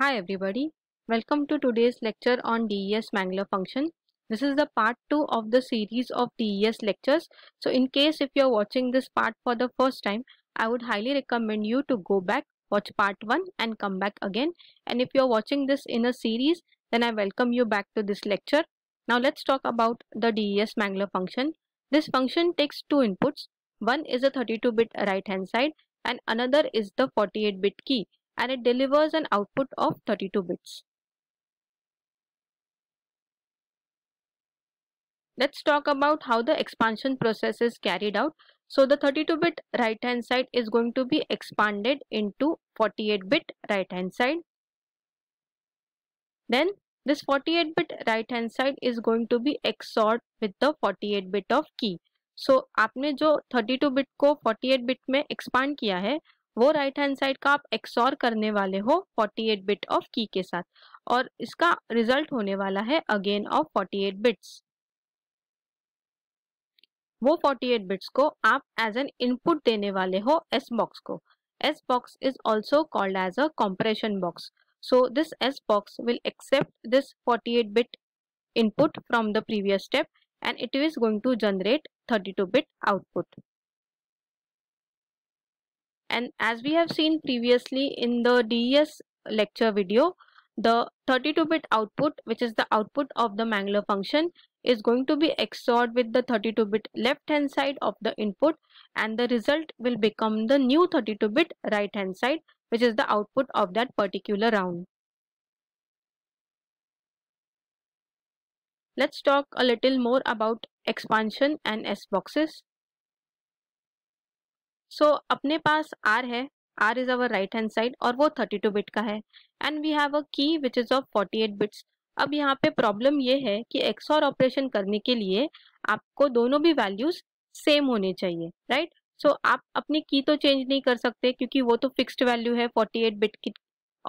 Hi everybody, welcome to today's lecture on DES Mangler function. This is the part 2 of the series of DES lectures. So in case if you are watching this part for the first time, I would highly recommend you to go back, watch part 1 and come back again. And if you are watching this in a series, then I welcome you back to this lecture. Now let's talk about the DES Mangler function. This function takes two inputs. One is a 32-bit right-hand side and another is the 48-bit key and it delivers an output of 32 bits. Let's talk about how the expansion process is carried out. So the 32-bit right-hand side is going to be expanded into 48-bit right-hand side. Then this 48-bit right-hand side is going to be XORed with the 48-bit of key. so, आपने जो 32 bit को 48 bit में expand किया है वो right hand side का आप एक्सोर करने वाले हो 48 बिट ऑफ की के साथ और इसका रिजल्ट होने वाला है अगेन ऑफ 48 बिट्स वो 48 बिट्स को आप एज एन इनपुट देने वाले हो एस बॉक्स को S box is also called as a compression box so this S box will accept this 48 bit input from the previous step and it is going to generate 32 bit output and as we have seen previously in the DES lecture video, the 32-bit output which is the output of the Mangler function is going to be XORed with the 32-bit left hand side of the input and the result will become the new 32-bit right hand side which is the output of that particular round. Let's talk a little more about expansion and S boxes. So so, अपने पास R है R is our right hand side और वो 32 bit का है and we have a की which is of 48 bits अब यहाँ पे प्रॉब्लम ये है कि एक्स और ऑपरेशन करने के लिए आपको दोनों भी वैल्यूज सेम होने चाहिए राइट right? सो so, आप अपनी की तो चेंज नहीं कर सकते क्योंकि वो तो फिक्स्ड वैल्यू है 48 बिट की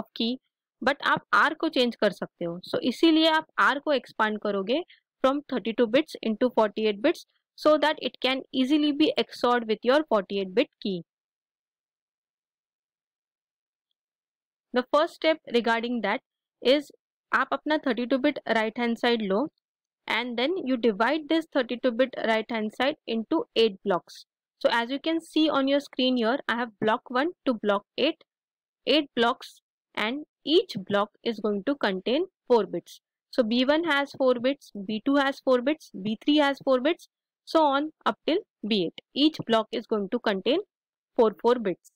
ऑफ की बट आप आर को चेंज कर सकते हो सो so, इसीलिए आप आर को एक्सपांड करोगे from 32 bits forty eight bits so that it can easily be XORed with your 48-bit key. The first step regarding that is आप अपना 32-bit right hand side low, and then you divide this 32-bit right hand side into 8 blocks. So as you can see on your screen here, I have block 1 to block 8, 8 blocks and each block is going to contain 4 bits. So B1 has 4 bits, B2 has 4 bits, B3 has 4 bits so on up till B8. Each block is going to contain 4 4 bits.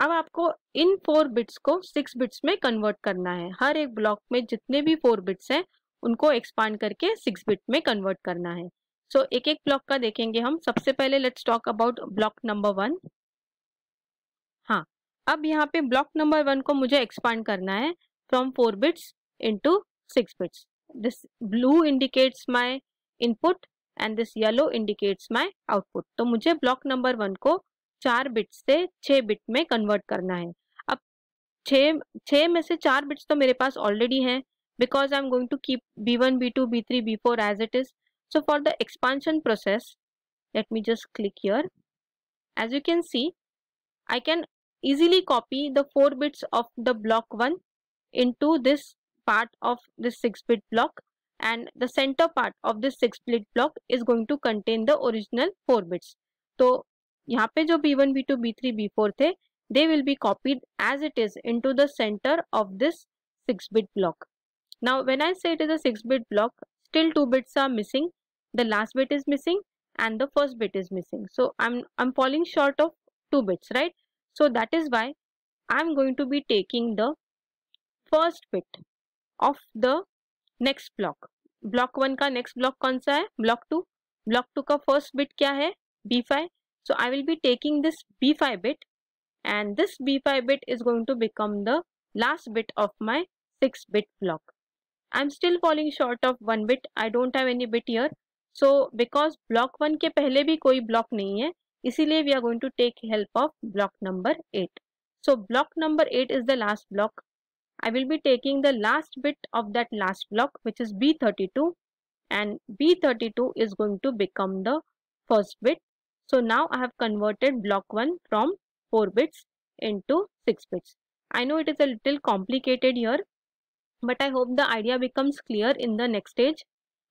अब आपको इन four bits को six bits में convert करना है हर एक block में जितने भी फोर बिट्स हैं उनको एक्सपांड करके सिक्स बिट में कन्वर्ट करना है सो so, एक एक ब्लॉक का देखेंगे हम सबसे पहले let's talk about block number one हाँ अब यहाँ पे ब्लॉक नंबर वन को मुझे एक्सपांड करना है from four bits into 6 bits. This blue indicates my input and this yellow indicates my output तो मुझे ब्लॉक नंबर वन को चार बिट से छः बिट में कन्वर्ट करना है अब छः छः में से चार बिट्स तो मेरे पास ऑलरेडी हैं because I am going to keep B one B two B three B four as it is so for the expansion process let me just click here as you can see I can easily copy the four bits of the block 1 into this part of this 6-bit block and the center part of this 6-bit block is going to contain the original 4 bits. So here, B1, B2, B3, B4 थे they will be copied as it is into the center of this 6-bit block. Now when I say it is a 6-bit block, still 2 bits are missing, the last bit is missing and the first bit is missing. So I'm, I'm falling short of 2 bits, right? So that is why I'm going to be taking the first bit of the next block block one का next block कौन सा है block two block two का first bit क्या है B five so I will be taking this B five bit and this B five bit is going to become the last bit of my six bit block I am still following short of one bit I don't have any bit here so because block one के पहले भी कोई block नहीं है इसीलिए we are going to take help of block number eight so block number eight is the last block I will be taking the last bit of that last block which is B32 and B32 is going to become the first bit. So now I have converted block 1 from 4 bits into 6 bits. I know it is a little complicated here but I hope the idea becomes clear in the next stage.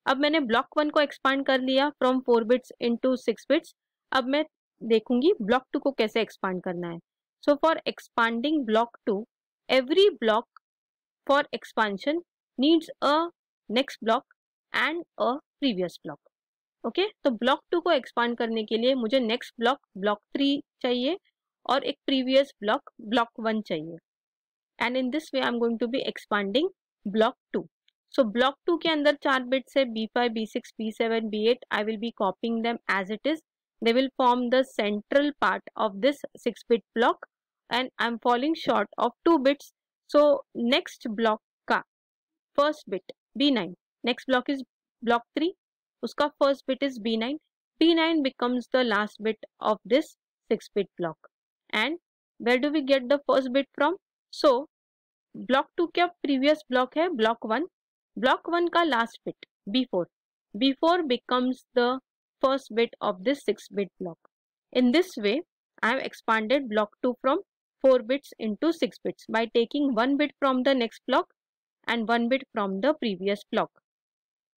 अब मैंने block 1 को expand कर लिया from 4 bits into 6 bits अब मैं देखूंगी block 2 को कैसे एक्सपांड करना है so for expanding block 2 every block for expansion needs a next block and a previous block. Okay okay? तो ब्लॉक टू को एक्सपांड करने के लिए मुझे नेक्स्ट ब्लॉक ब्लॉक थ्री चाहिए और एक प्रीवियस ब्लॉक ब्लॉक वन चाहिए and in this way I am going to be expanding block two so block two के अंदर चार बिट्स है B five B six B seven B eight I will be copying them as it is they will form the central part of this six bit block and I am following short of two bits So next block ka first bit B9. Next block is block 3. उसका first bit is B9. B9 becomes the last bit of this 6-bit block. And where do we get the first bit from? So block 2 ka previous block है block 1. Block 1 ka last bit B4. B4 becomes the first bit of this 6-bit block. In this way, I have expanded block 2 from 4 bits into 6 bits by taking 1 bit from the next block and 1 bit from the previous block.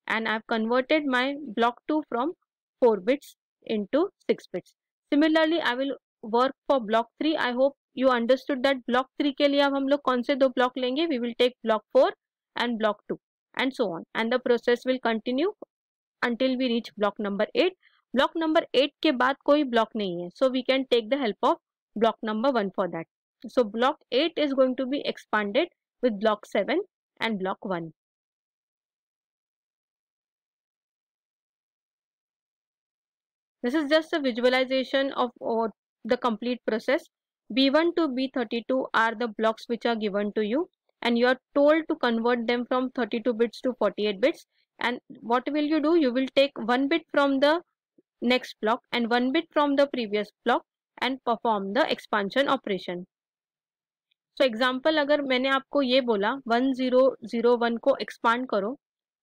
And I have converted my block 2 from 4 bits into 6 bits. Similarly, I will work for block 3. I hope you understood that block 3 के लिए अब हम लोग कौन से दो block लेंगे? We will take block 4 and block 2 and so on. And the process will continue until we reach block number 8. Block number 8 के बाद कोई block नहीं है. So we can take the help of block number 1 for that. So block 8 is going to be expanded with block 7 and block 1. This is just a visualization of the complete process. B1 to B32 are the blocks which are given to you and you are told to convert them from 32 bits to 48 bits and what will you do? You will take one bit from the next block and one bit from the previous block and perform the expansion operation so example अगर मैंने आपको ये बोला one zero zero one को expand करो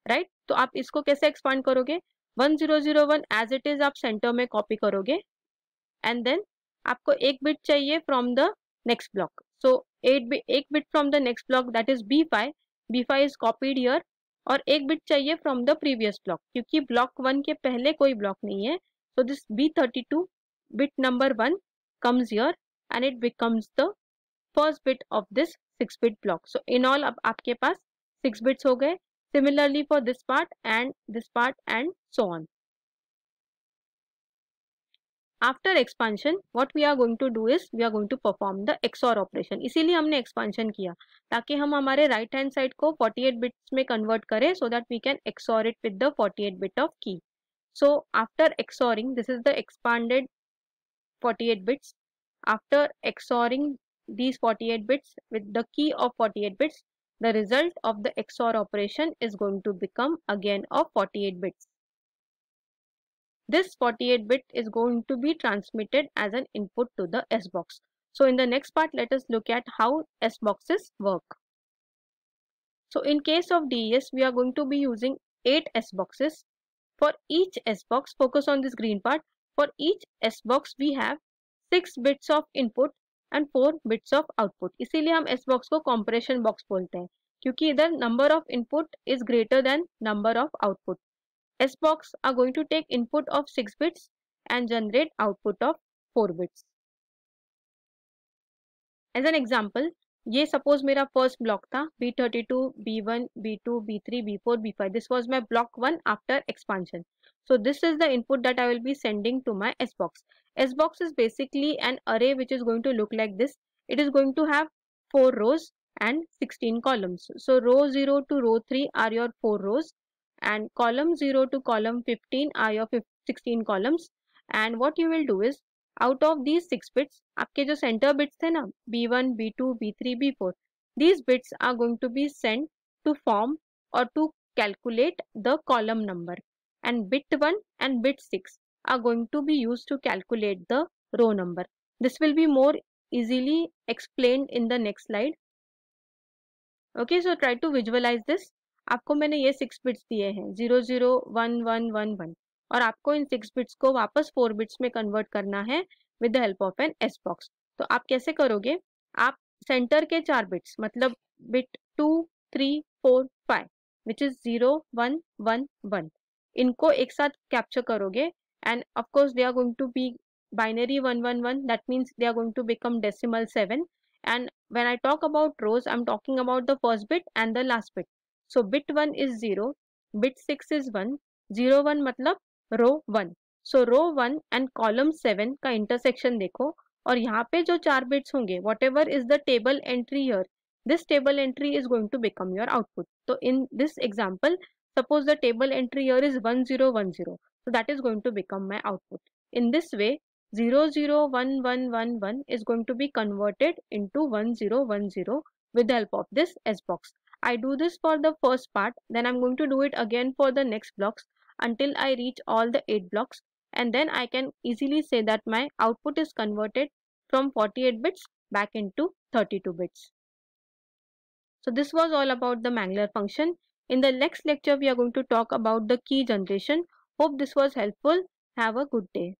right right? तो आप इसको कैसे एक्सपांड करोगे one zero zero one as it is आप सेंटर में कॉपी करोगे एंड देन आपको एक बिट चाहिए from the next block so at एक bit from the next block that is B five B five is copied year और एक bit चाहिए फ्रॉम द प्रीवियस ब्लॉक क्योंकि ब्लॉक वन के पहले कोई ब्लॉक नहीं है so this B thirty two bit number one comes here and it becomes the first bit of this 6 bit block so in all ab aapke paas 6 bits ho gaye similarly for this part and this part and so on after expansion what we are going to do is we are going to perform the XOR operation इसीलिए हमने expansion किया ताकि हम हमारे right hand side को 48 bits में convert करें so that we can XOR it with the 48 bit of key so after XORing this is the expanded 48 bits. After XORing these 48 bits with the key of 48 bits, the result of the XOR operation is going to become again of 48 bits. This 48 bit is going to be transmitted as an input to the S box. So in the next part, let us look at how S boxes work. So in case of DES, we are going to be using 8 S boxes. For each S box, focus on this green part, For each S box we have 6 bits of input and 4 bits of output इसीलिए हम S box को compression box बोलते हैं क्योंकि इधर number of input is greater than number of output S box are going to take input of 6 bits and generate output of 4 bits as an example ये suppose मेरा first block था B thirty two B one B two B three B four B five this was my block one after expansion So this is the input that I will be sending to my S-box. S-box is basically an array which is going to look like this. It is going to have 4 rows and 16 columns. So row 0 to row 3 are your 4 rows and column 0 to column 15 are your 16 columns. And what you will do is out of these 6 bits, आपके जो center bits थे ना B1, B2, B3, B4, these bits are going to be sent to form or to calculate the column number. and bit 1 and bit 6 are going to be used to calculate the row number. This will be more easily explained in the next slide. Okay, so try to visualize this. आपको मैंने ये six bits दिए हैं zero zero one one one one और आपको in six bits को वापस four bits में कन्वर्ट करना है with the help of an S box तो आप कैसे करोगे आप सेंटर के चार बिट्स मतलब bit two three four five which is zero one one one इनको एक साथ कैप्चर करोगे and of course they are going to be binary one one one that means they are going to become decimal seven and when I talk about rows I am talking about the first bit and the last bit so bit one is zero bit six is one zero one मतलब रो one so row one and column seven का intersection देखो और यहाँ पे जो चार bits होंगे whatever is the table entry here this table entry is going to become your output तो in this example Suppose the table entry here is 1010. So that is going to become my output. In this way, 001111 is going to be converted into 1010 with the help of this S box. I do this for the first part, then I'm going to do it again for the next blocks until I reach all the 8 blocks and then I can easily say that my output is converted from 48 bits back into 32 bits. So this was all about the Mangler function. In the next lecture, we are going to talk about the key generation. Hope this was helpful. Have a good day.